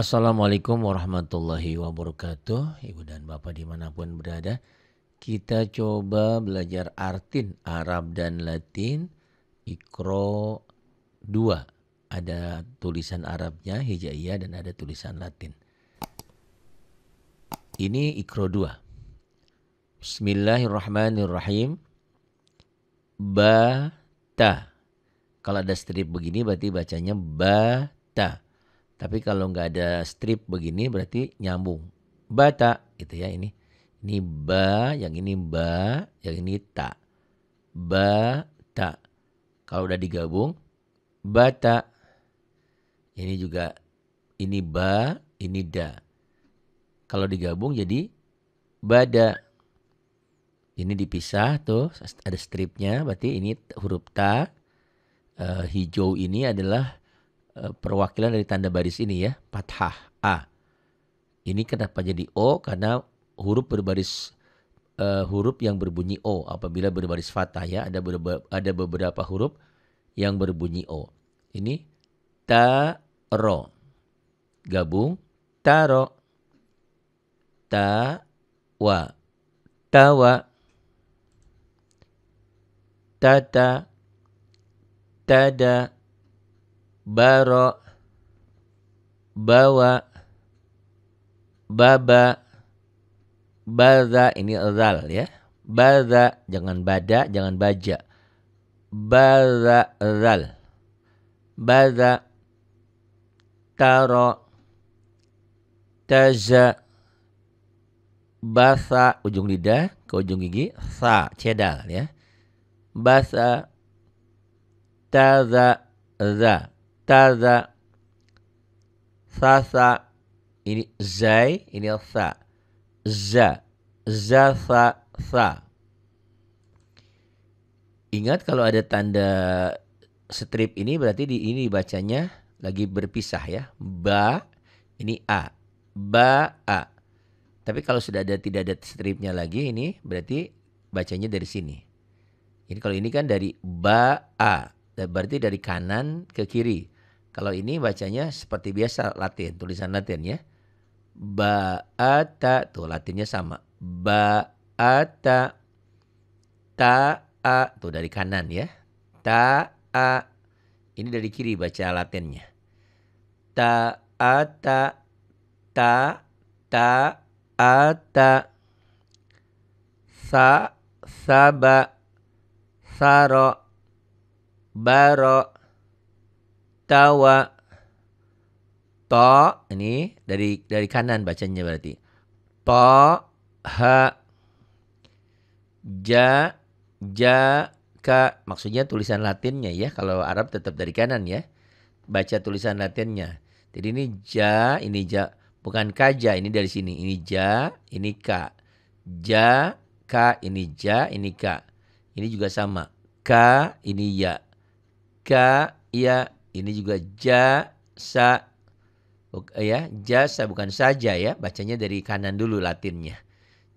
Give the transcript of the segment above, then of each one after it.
Assalamualaikum warahmatullahi wabarakatuh Ibu dan Bapak dimanapun berada Kita coba belajar artin Arab dan Latin Ikro 2 Ada tulisan Arabnya Hijaiyah dan ada tulisan Latin Ini Ikro 2 Bismillahirrahmanirrahim Bata Kalau ada strip begini berarti bacanya Bata tapi kalau nggak ada strip begini berarti nyambung. Bata gitu ya ini. Ini ba, yang ini ba, yang ini ta. Ba, ta. Kalau udah digabung, bata. Ini juga, ini ba, ini da. Kalau digabung jadi bada. Ini dipisah tuh, ada stripnya, berarti ini huruf ta. Uh, hijau ini adalah Eh, perwakilan dari tanda baris ini ya, fathah a. Ini kenapa jadi o? Karena huruf berbaris uh, huruf yang berbunyi o apabila berbaris fathah ya, ada ada beberapa huruf yang berbunyi o. Ini ta ro. Gabung taro ta wa tawa tata tada baro bawa baba baza ini zal ya baza jangan bada jangan baja baza zal baza taro taza basa ujung lidah ke ujung gigi sa cedal ya basa taza za Tada, Sasa. Ini zai, ini sa. Za. Za, sa, sa. Ingat kalau ada tanda strip ini berarti di ini bacanya lagi berpisah ya. Ba, ini a. Ba, a. Tapi kalau sudah ada tidak ada stripnya lagi ini berarti bacanya dari sini. Ini kalau ini kan dari ba a, berarti dari kanan ke kiri. Kalau ini bacanya seperti biasa Latin, tulisan Latin ya. Ba'ata tuh Latinnya sama. Ba'ata ta'a tuh dari kanan ya. Ta'a ini dari kiri baca Latinnya. Ta'ata ta ta'ata sa saba saro baro tawa Ta ini dari dari kanan bacanya berarti. Ta ha ja ja ka maksudnya tulisan Latinnya ya kalau Arab tetap dari kanan ya baca tulisan Latinnya jadi ini ja ini ja bukan kaja ini dari sini ini ja ini ka ja ka ini ja ini ka ini juga sama ka ini ya ka ya ini juga jasa ya, jasa bukan saja ya, bacanya dari kanan dulu Latinnya.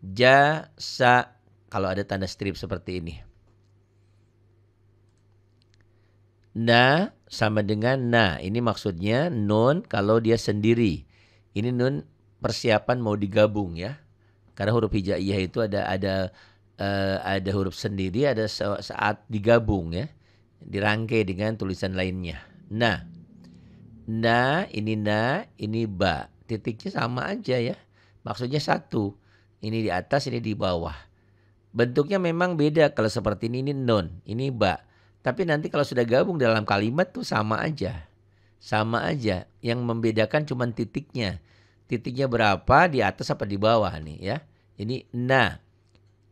Jasa kalau ada tanda strip seperti ini. Na sama dengan na. Ini maksudnya nun kalau dia sendiri. Ini nun persiapan mau digabung ya. Karena huruf hijaiyah itu ada ada uh, ada huruf sendiri, ada saat digabung ya, dirangkai dengan tulisan lainnya. Nah, na ini na, ini ba. Titiknya sama aja ya. Maksudnya satu. Ini di atas, ini di bawah. Bentuknya memang beda kalau seperti ini ini non, ini ba. Tapi nanti kalau sudah gabung dalam kalimat tuh sama aja. Sama aja. Yang membedakan cuma titiknya. Titiknya berapa di atas apa di bawah nih ya. Ini na.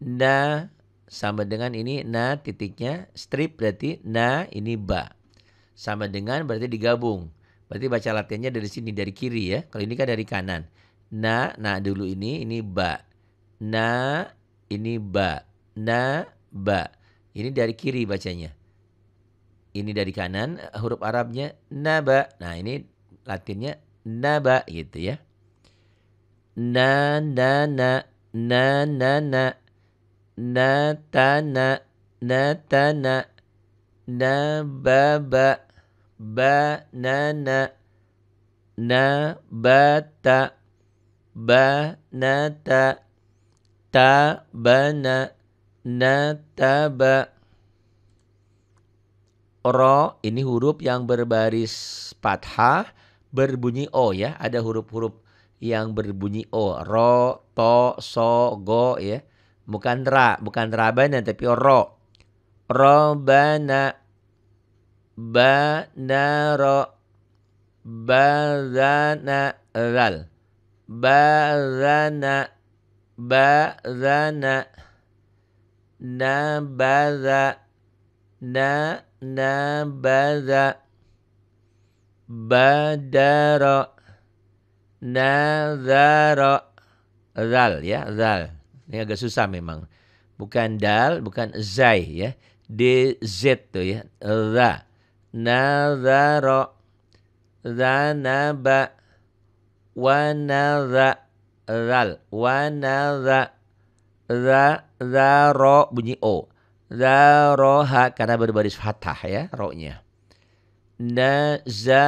Na sama dengan ini na titiknya strip berarti na ini ba sama dengan berarti digabung. Berarti baca latihannya dari sini dari kiri ya. Kalau ini kan dari kanan. Na, nah dulu ini, ini ba. Na, ini ba. Na, ba. Ini dari kiri bacanya. Ini dari kanan huruf Arabnya ba Nah, ini Latinnya ba gitu ya. Na na na na na na na ta na na ta na na na na na na ba ba ba ba ba ta ta ta ba na na ta ba ro ini huruf yang berbaris fathah berbunyi o ya ada huruf-huruf yang berbunyi o ro to so go ya bukan ra bukan rabana tapi ro Robana Banaro Bazana Ral Bazana Bazana Nabaza Na Nabaza Badaro Nazaro Zal ya Zal Ini agak susah memang Bukan dal, bukan zai ya DZ tuh ya. Ra. Nazaro. Zanaba. Wanara. Ral. za, Ra. Zaro. Bunyi O. Zaroha. Karena berbaris fathah ya. Ro-nya. za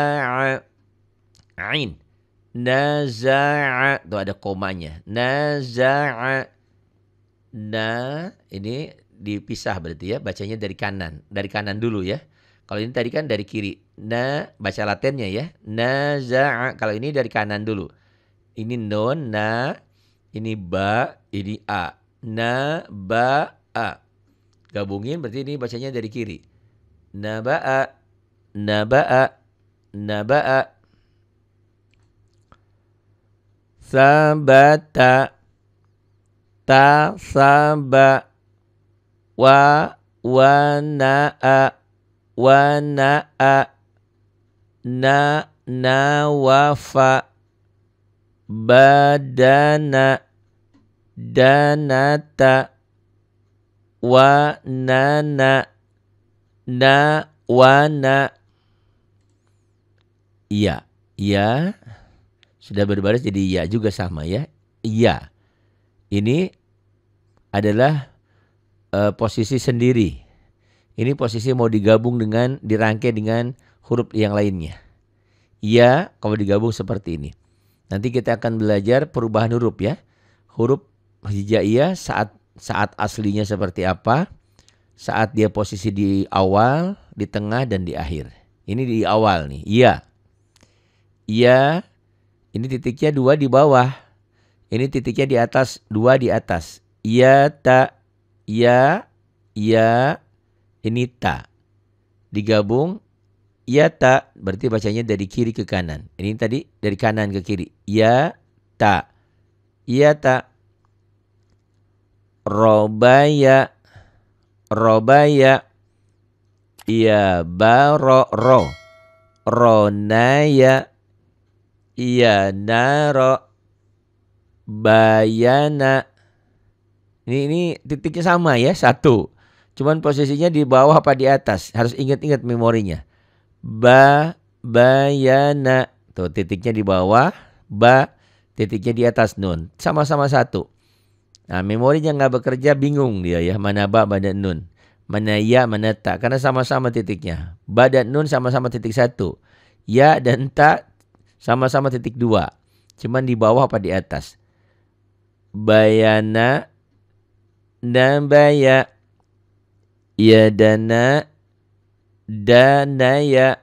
Naza'a. Tuh ada komanya. Naza'a. Na. Ini dipisah berarti ya, bacanya dari kanan, dari kanan dulu ya. Kalau ini tadi kan dari kiri. Na baca latennya ya. naza Kalau ini dari kanan dulu. Ini non, na, ini ba, ini a. Na ba a. Gabungin berarti ini bacanya dari kiri. na na ba ba a a na ba a Sabata, sabata wa a wa na nawafa badana danata wa nana na na ya ya sudah berbaris jadi ya juga sama ya ya ini adalah uh, posisi sendiri. Ini posisi mau digabung dengan dirangkai dengan huruf yang lainnya. iya kalau digabung seperti ini. Nanti kita akan belajar perubahan huruf ya. Huruf hijaiyah saat saat aslinya seperti apa, saat dia posisi di awal, di tengah dan di akhir. Ini di awal nih. iya iya ini titiknya dua di bawah. Ini titiknya di atas, dua di atas. iya tak ya, ya, ini ta. Digabung ya ta berarti bacanya dari kiri ke kanan. Ini tadi dari kanan ke kiri. Ya ta. Ya ta. Robaya. Robaya. Ya baro ro. Ronaya. Ya naro. Bayana. Ini ini titiknya sama ya satu. Cuman posisinya di bawah apa di atas harus ingat-ingat memorinya. Ba bayana tuh titiknya di bawah ba titiknya di atas nun sama-sama satu. Nah, memorinya nggak bekerja bingung dia ya mana ba mana nun mana ya mana tak, karena sama-sama titiknya ba dan nun sama-sama titik satu ya dan tak sama-sama titik dua cuman di bawah apa di atas bayana nabaya yadana danaya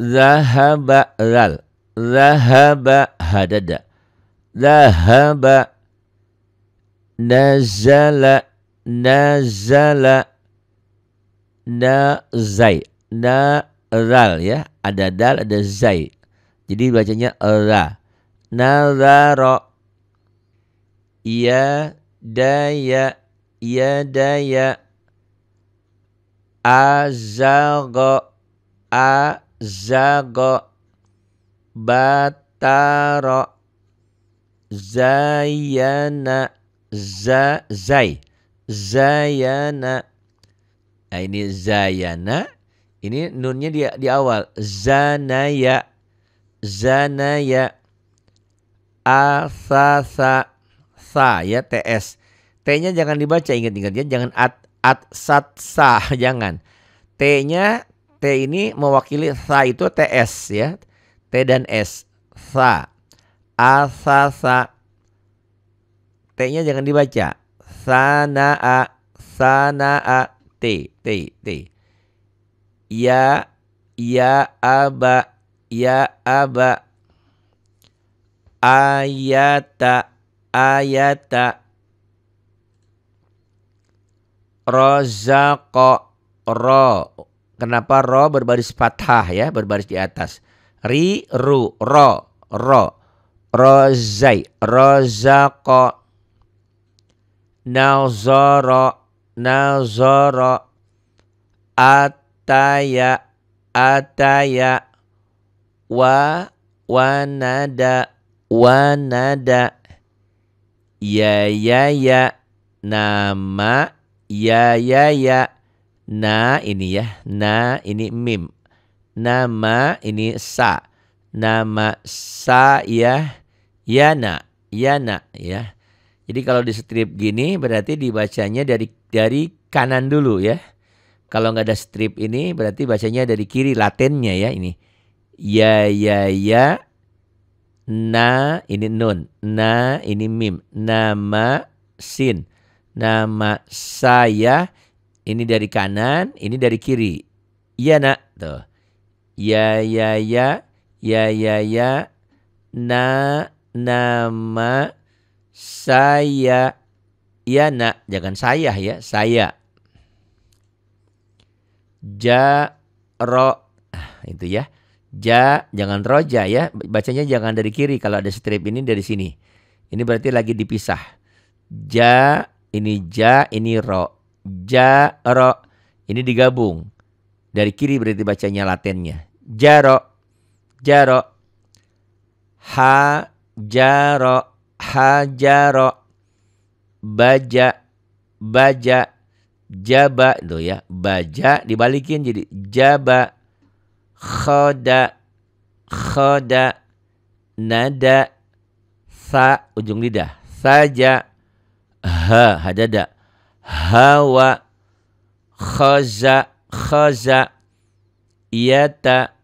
zahaba ral zahaba hadada zahaba nazala nazala nazai naral ya ada dal ada zai jadi bacanya ra nazara ya daya ya daya azago azago bataro zayana za zai zayana nah ini zayana ini nunnya di di awal zanaya zanaya asasa satsa ya TS. T-nya jangan dibaca ingat-ingat ya jangan at at satsa jangan. T-nya T ini mewakili sa itu TS ya. T dan S sa asa sa T-nya jangan dibaca. Sana a sana a T T T. Ya ya aba ya aba ayata ayata rozako ro. Kenapa ro berbaris fathah ya, berbaris di atas. Ri ru ro ro rozai rozako nazaro nazaro ataya ataya wa wanada wanada ya ya ya nama ya ya ya na ini ya na ini mim nama ini sa nama sa ya ya yana ya jadi kalau di strip gini berarti dibacanya dari dari kanan dulu ya kalau nggak ada strip ini berarti bacanya dari kiri latennya ya ini ya ya ya Na ini nun, na ini mim, nama sin. Nama saya ini dari kanan, ini dari kiri. Iya nak, tuh. Ya ya ya, ya ya ya, na nama saya. Iya nak, jangan saya ya, saya. Jaro, ah, itu ya ja jangan roja ya bacanya jangan dari kiri kalau ada strip ini dari sini ini berarti lagi dipisah ja ini ja ini ro ja ro ini digabung dari kiri berarti bacanya latennya jaro jaro ha jaro ro baja baja jaba tuh ya baja dibalikin jadi jaba khoda khoda nada sa ujung lidah saja ha hadada hawa khaza khaza yata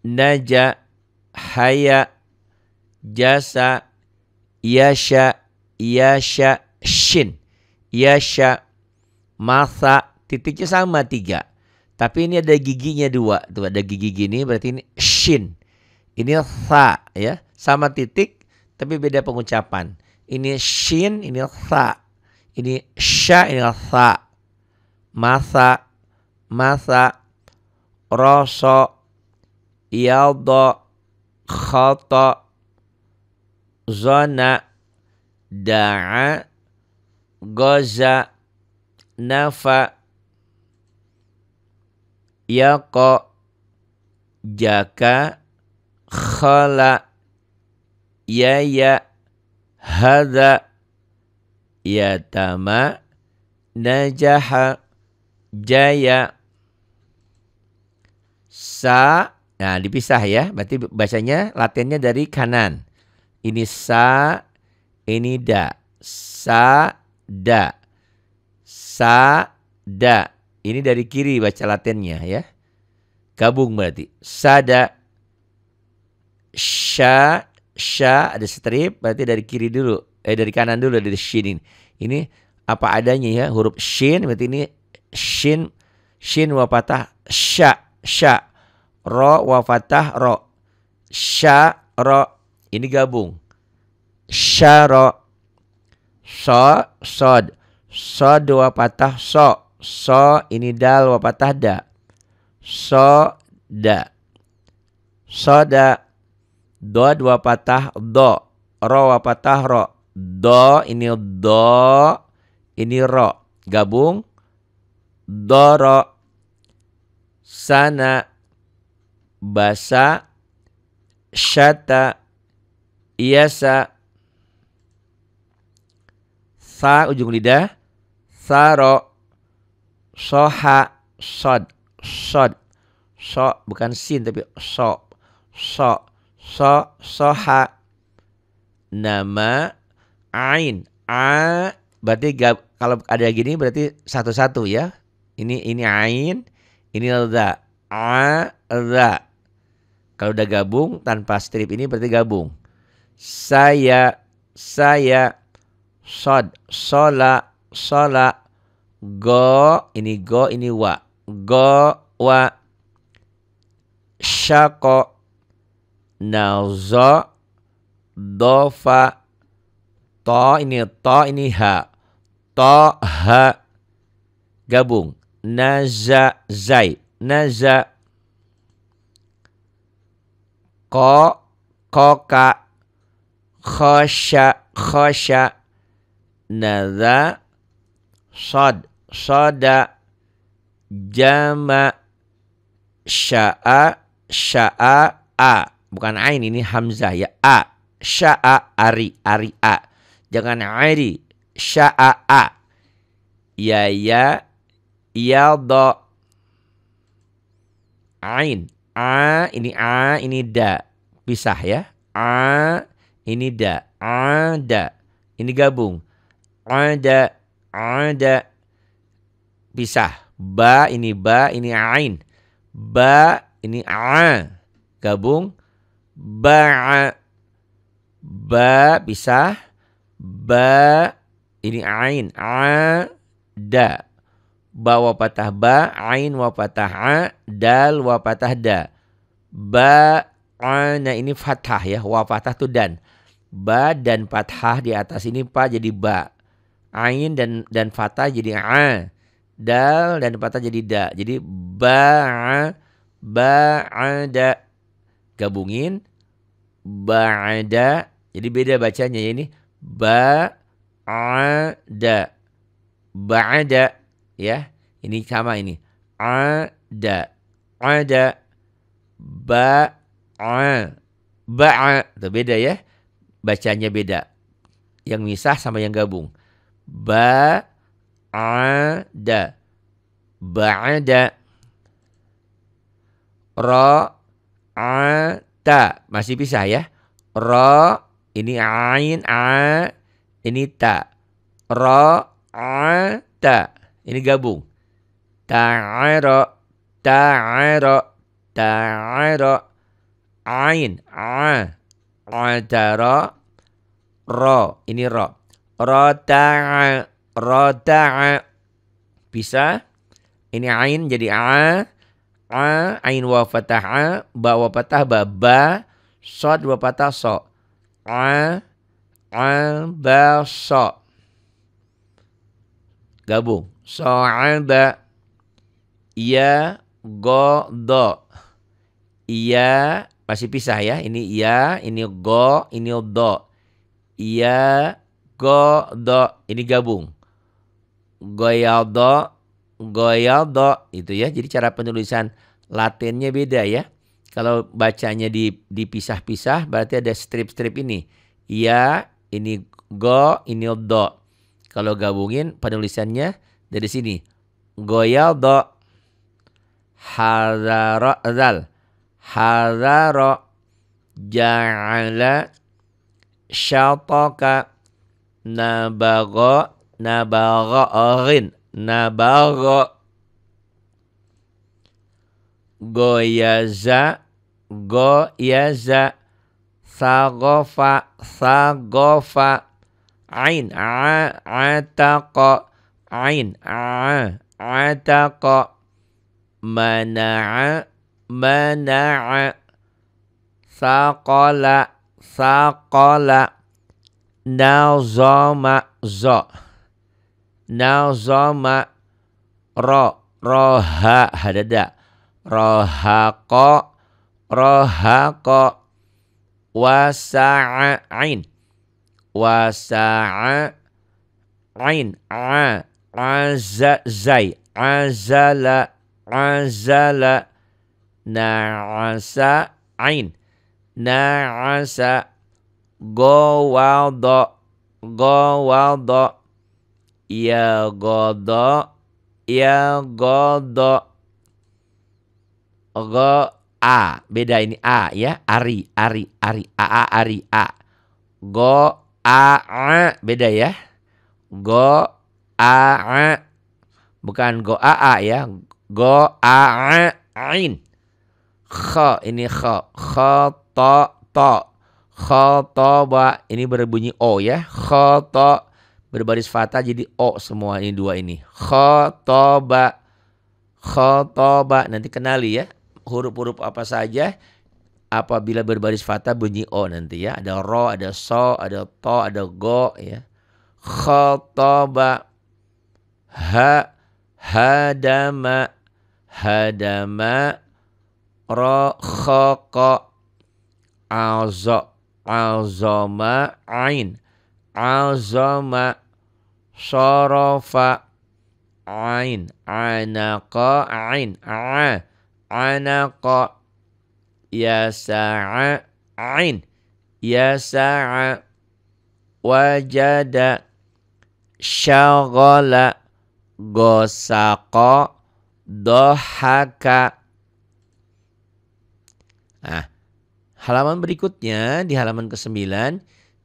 naja haya jasa yasha yasha shin yasha masa titiknya sama tiga tapi ini ada giginya dua, tuh ada gigi gini berarti ini shin. Ini tha ya, sama titik tapi beda pengucapan. Ini shin, ini tha. Ini sha, ini tha. Masa, masa, roso, yaldo, khoto, zona, da'a, goza, nafa, yaqa jaka khala yaya hada yatama najaha jaya sa nah dipisah ya berarti bacanya latinnya dari kanan ini sa ini da sa da sa da ini dari kiri baca latinnya ya. Gabung berarti. Sada sha sha ada strip berarti dari kiri dulu. Eh dari kanan dulu dari shin ini. Ini apa adanya ya huruf shin berarti ini shin shin wafatah. Sha. sha ro wafatah. ro sha ro ini gabung sha ro so sod sod dua patah so So ini dal wa patah da. So da. So da. Do dua patah do. Ro wa patah ro. Do ini do. Ini ro. Gabung. Doro. Sana. Basa. Syata. Iyasa. Sa ujung lidah. Saro soha sod sod so bukan sin tapi so so so soha nama ain a berarti gab, kalau ada gini berarti satu-satu ya ini ini ain ini ada a ra kalau udah gabung tanpa strip ini berarti gabung saya saya sod sola sola Go, ini go, ini wa. Go, wa. Syako. Nazo. Dofa. To, ini to, ini ha. To, ha. Gabung. Naza, zai. Naza. Ko, koka. Khosya, khosya. Naza. Sod soda jama sya'a sya'a a bukan ain ini hamzah ya a sya'a ari ari a jangan ari sya'a a ya ya ya do ain a ini a ini da pisah ya a ini da ada ini gabung ada ada pisah. Ba ini ba, ini ain. Ba ini a. Gabung ba ba pisah. Ba ini ain. A da. Ba wa patah ba, ain wa patah a, dal wa patah da. Ba ana ini fathah ya, wa fathah tu dan. Ba dan fathah di atas ini pa jadi ba. Ain dan dan fathah jadi a dal dan patah jadi da. Jadi ba ba'ada gabungin ba'ada jadi beda bacanya ya ini ba ba'ada ya ini sama ini ada ada ba ba itu beda ya bacanya beda yang misah sama yang gabung ba ada ba'ada ata masih pisah ya ra ini ain a ini ta ata ini gabung ta'ara ta'ara ta'ara ain a ro ra ini ra ra ta'ara Rada'a. Bisa. Ini ain jadi a. A, ain wa fatah a, ba wa fatah ba, ba, sod wa fatah so. A, a, ba, so. Gabung. ba Ya, go, do. Iya, masih pisah ya. Ini iya, ini go, ini do. Iya, go, do. Ini gabung goyado, goyado itu ya. Jadi cara penulisan Latinnya beda ya. Kalau bacanya di, dipisah-pisah berarti ada strip-strip ini. Ya, ini go, ini do. Kalau gabungin penulisannya dari sini. Goyado hazaro zal hazaro ja'ala syataka nabago nabarorin nabaro goyaza goyaza sagofa sagofa ain a ataqa ain a ataqa mana'a mana'a saqala saqala nazama za' nazama ro roha hadada rohako rohako wasa'ain wasa'ain a azazai azala azala na'asa ain na'asa go gowaldo Ya godo Ya godo Go A Beda ini A ya Ari Ari Ari A A Ari A Go A, a. E. Beda ya Go A, a. E. Bukan go A, a ya Go A, a. E. Ain kha ini kha kha ta ta kha ta ba ini berbunyi o ya kha ta berbaris fata jadi o semua ini dua ini. Khotoba. Khotoba. Nanti kenali ya huruf-huruf apa saja apabila berbaris fata bunyi o nanti ya. Ada ro, ada so, ada to, ada go ya. Khotoba. Ha. Hadama. Hadama. Ro. Khoko. Azo. Azoma. Ain Azoma sorofa ain anaqa ain a anaqa yasa'a ain yasa'a wajada syaghala gosaqa dohaka nah halaman berikutnya di halaman ke-9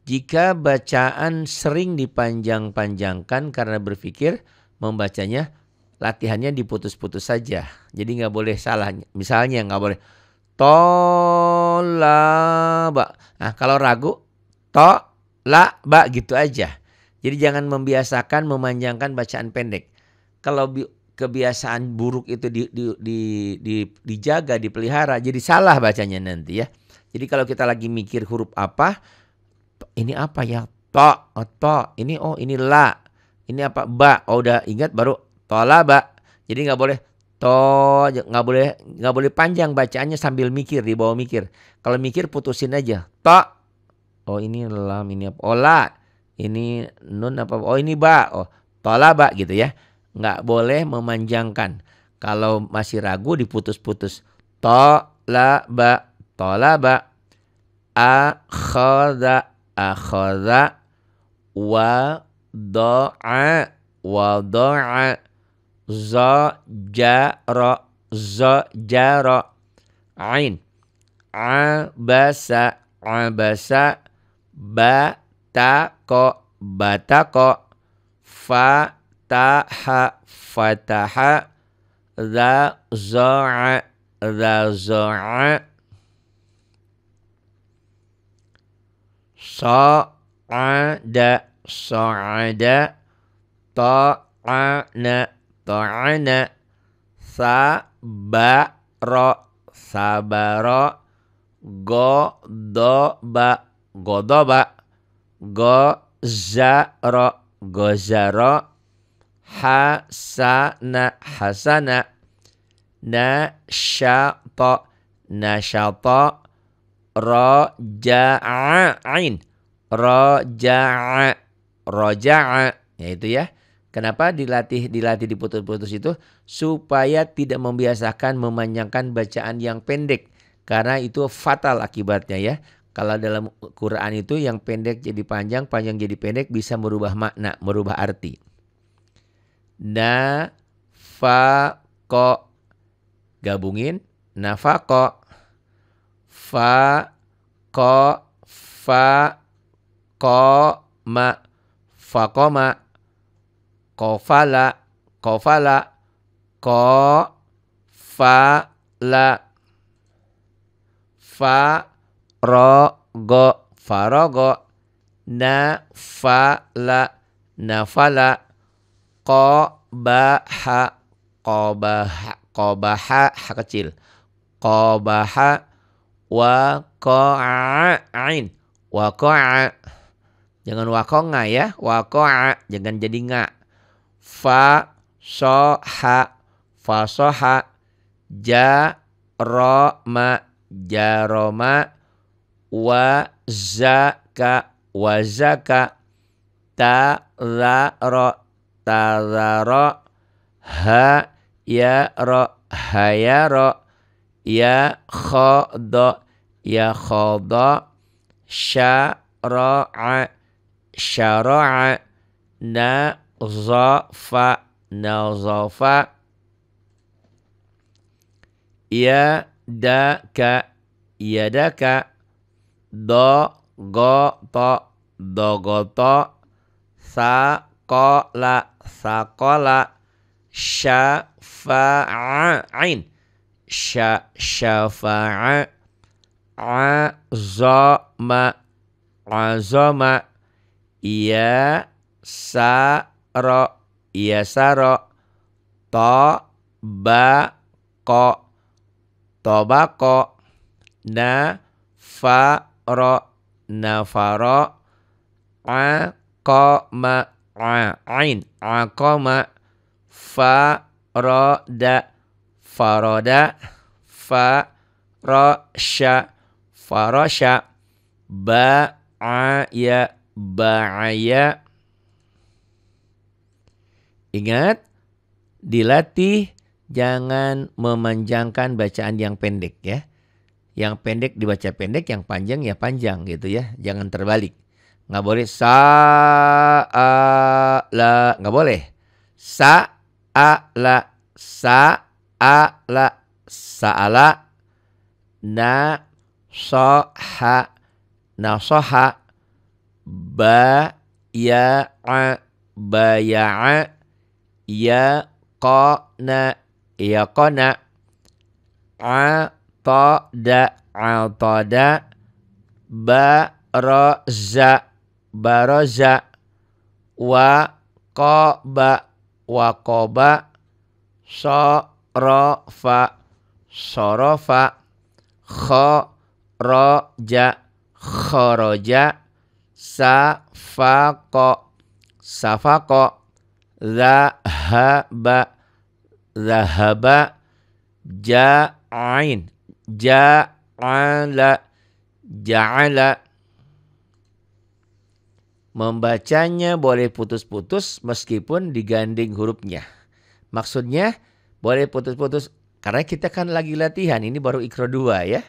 jika bacaan sering dipanjang-panjangkan karena berpikir membacanya latihannya diputus-putus saja. Jadi nggak boleh salah. Misalnya nggak boleh ba. Nah kalau ragu to la ba gitu aja. Jadi jangan membiasakan memanjangkan bacaan pendek. Kalau kebiasaan buruk itu di, di, di, di, dijaga, dipelihara, jadi salah bacanya nanti ya. Jadi kalau kita lagi mikir huruf apa, ini apa ya? To, oh, to, Ini oh ini la. Ini apa? Ba. Oh udah ingat baru tola tolaba. Jadi nggak boleh to, nggak boleh nggak boleh panjang bacaannya sambil mikir di bawah mikir. Kalau mikir putusin aja. To, Oh ini lam ini apa? Oh la. Ini nun apa? Oh ini ba. Oh tola tolaba gitu ya. Nggak boleh memanjangkan. Kalau masih ragu diputus-putus. To la ba tolaba akhada akhadha wa do'a wa da'a zajara zajara ain abasa abasa batako batako ta ha za za za za Sa'ada Sa'ada Ta'ana Ta'ana Sabara Sabara Godoba Godoba Gozara Gozara Hasana Hasana Nasyata Nasyata rojaain ain roja'a ya itu ya kenapa dilatih dilatih diputus-putus itu supaya tidak membiasakan memanjangkan bacaan yang pendek karena itu fatal akibatnya ya kalau dalam Quran itu yang pendek jadi panjang panjang jadi pendek bisa merubah makna merubah arti na fa ko gabungin nafako fa ko fa ko ma fakoma ko ma ko fa la fa ro go farogo na fa la nafala ko ba ha kobaha kobaha ha kecil kobaha ain Waqa'a. Jangan wakonga ya. Waqa'a. Jangan jadi nga. Fa soha. Fa soha. Ja ma Ja ma Wa ka Wa ka Ta ra ro. Ta ra ro. Ha ya ro. Ha ya ro ya khada ya khada syara'a syara'a nazafa nazafa ya daka yadaka dogota dogota sakola sakola ain sya syafa'a azama azama ro saro iya saro to ba ko ko na fa ro ro a ko ma a ain a ko ma fa ro da faroda farosya farosya ba'aya ya Ingat, dilatih jangan memanjangkan bacaan yang pendek ya. Yang pendek dibaca pendek, yang panjang ya panjang gitu ya. Jangan terbalik. Nggak boleh sa a la nggak boleh. Sa a la sa a la sa'ala na so ha na so ha ba ya a ba ya a ya ko na ya ko na a to da a to da ba ro za ba ro za wa ko ba wa ko ba so rafa sorofa khoroja ha safako safako ain ja ja'ain ja'ala ja'ala membacanya boleh putus-putus meskipun diganding hurufnya maksudnya boleh putus-putus karena kita kan lagi latihan. Ini baru ikro dua ya.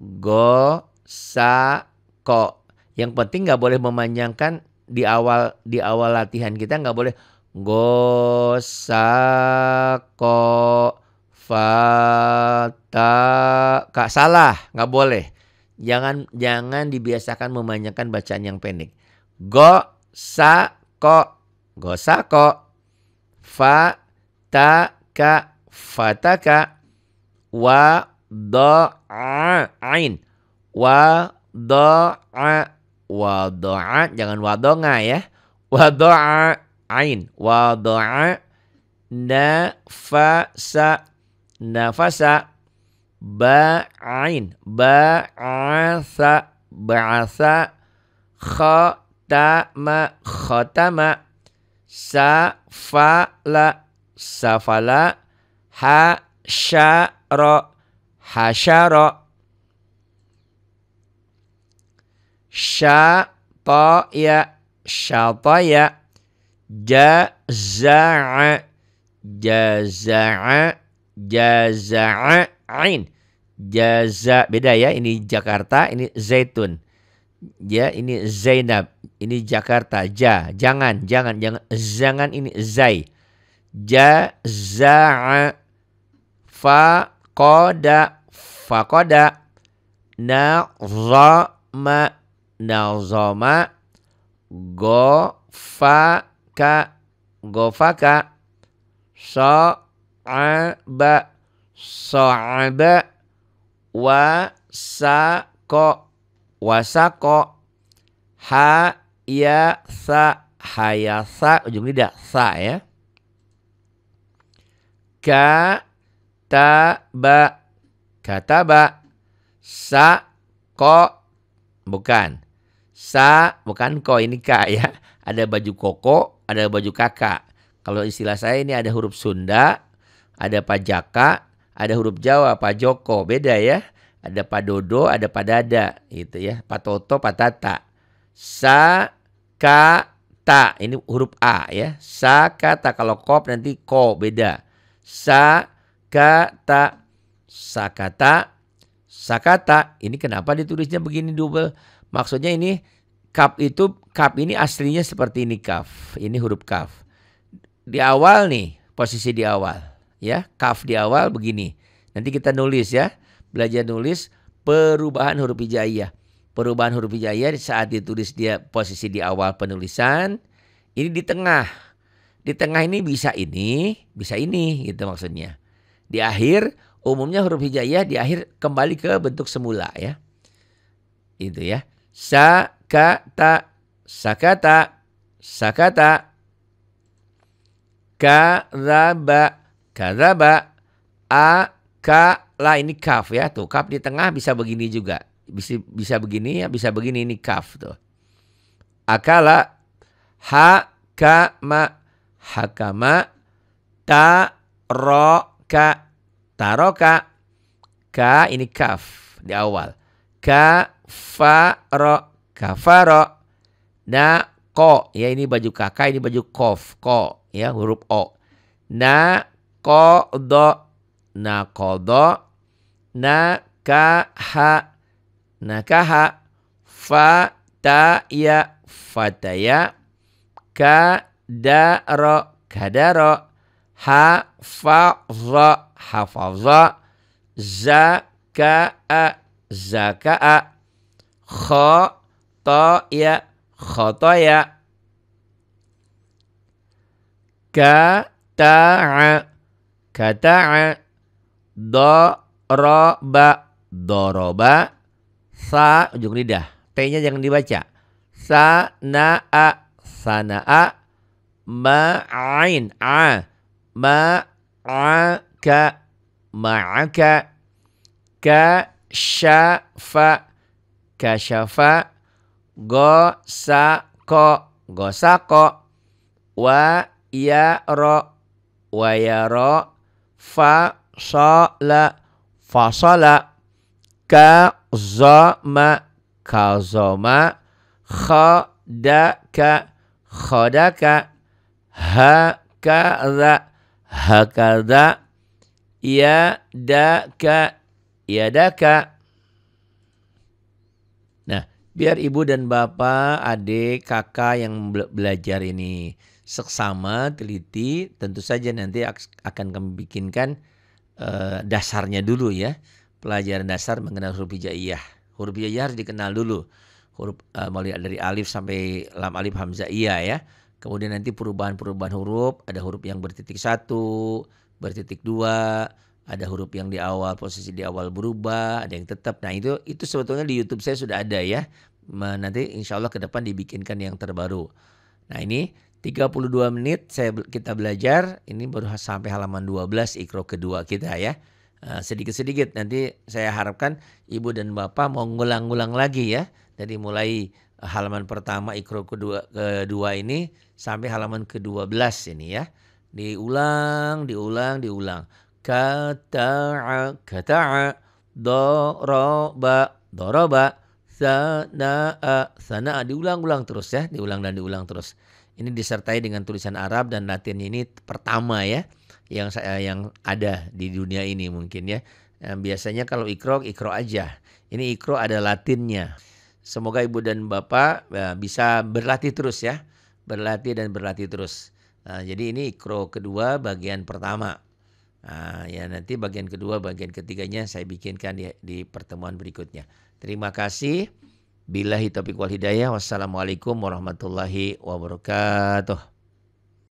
Go sa ko. Yang penting nggak boleh memanjangkan di awal di awal latihan kita nggak boleh go sa ko fa ta kak salah nggak boleh jangan jangan dibiasakan memanjangkan bacaan yang pendek go sa ko go sa ko fa ta ka fataka wa da'ain wa da'a wa da'a jangan wadonga ya wa da'a ain wa da'a nafasa nafasa ba'ain ba'asa ma khatama khatama la safala ha ro ro ha ya ya ja za hasyara syataya ja za ain ja jaza beda ya ini Jakarta ini zaitun ya ini Zainab ini Jakarta ja jangan jangan jangan jangan ini zai jaza'a faqada faqada nazama nazama gofaka gofaka sa'aba sa'aba wasako wasako hayasa hayasa ujung lidah sa ya ba ta kata ba Sa. Ko. Bukan. Sa. Bukan ko. Ini ka ya. Ada baju koko. Ada baju kakak. Kalau istilah saya ini ada huruf Sunda. Ada pajaka. Ada huruf Jawa. Pajoko. Beda ya. Ada padodo. Ada padada. Gitu ya. Patoto. Patata. Sa. Ka ta ini huruf a ya sa kata kalau kop nanti ko beda sakata sakata sakata ini kenapa ditulisnya begini double maksudnya ini kaf itu kaf ini aslinya seperti ini kaf ini huruf kaf di awal nih posisi di awal ya kaf di awal begini nanti kita nulis ya belajar nulis perubahan huruf hijaiyah perubahan huruf hijaiyah saat ditulis dia posisi di awal penulisan ini di tengah di tengah ini bisa ini, bisa ini gitu maksudnya. Di akhir umumnya huruf hijaiyah di akhir kembali ke bentuk semula ya. Itu ya. Sakata, sakata, sakata. a karaba. la ini kaf ya tuh. Kaf di tengah bisa begini juga. Bisa, bisa begini ya, bisa begini ini kaf tuh. Akala, ma, hakama ta taroka ka ini kaf di awal ro ka fa fa ro na ko ya ini baju kakak ini baju kof ko ya huruf o na ko do na ko do na ka ha na ka ha fa ta ya ya ka daro kadaro hafaza hafaza zakaa zakaa khotoya khotoya kata'a kata'a doroba doroba sa ujung lidah t-nya jangan dibaca sana'a sana'a ma'ain a ma'aka ma'aka kasyafa kasyafa gosako gosako wa ya ro wa ya ro fa fa ka yaro fasala fasala kazama kazama khadaka khadaka hakadha hakadha yadaka yadaka Nah, biar ibu dan bapak, adik, kakak yang belajar ini seksama, teliti, tentu saja nanti akan kami bikinkan eh, dasarnya dulu ya. Pelajaran dasar mengenal huruf hijaiyah. Huruf hijaiyah harus dikenal dulu. Huruf eh, mulai dari alif sampai lam alif hamzah iya ya. Kemudian nanti perubahan-perubahan huruf, ada huruf yang bertitik satu, bertitik dua, ada huruf yang di awal posisi di awal berubah, ada yang tetap. Nah itu itu sebetulnya di YouTube saya sudah ada ya. Nanti insya Allah ke depan dibikinkan yang terbaru. Nah ini 32 menit saya kita belajar. Ini baru sampai halaman 12 ikro kedua kita ya. E, sedikit-sedikit nanti saya harapkan ibu dan bapak mau ngulang-ngulang lagi ya. Dari mulai halaman pertama ikro kedua kedua ini sampai halaman ke-12 ini ya. Diulang, diulang, diulang. Kata'a, kata'a, doroba, doroba, sana'a, sana'a. Diulang-ulang terus ya, diulang dan diulang terus. Ini disertai dengan tulisan Arab dan Latin ini pertama ya yang saya yang ada di dunia ini mungkin ya. Nah, biasanya kalau ikro, ikro aja. Ini ikro ada Latinnya. Semoga ibu dan bapak ya, bisa berlatih terus ya, berlatih dan berlatih terus. Nah, jadi ini ikro kedua bagian pertama. Nah, ya nanti bagian kedua, bagian ketiganya saya bikinkan di, di pertemuan berikutnya. Terima kasih. Bilahi topik wal hidayah. Wassalamualaikum warahmatullahi wabarakatuh.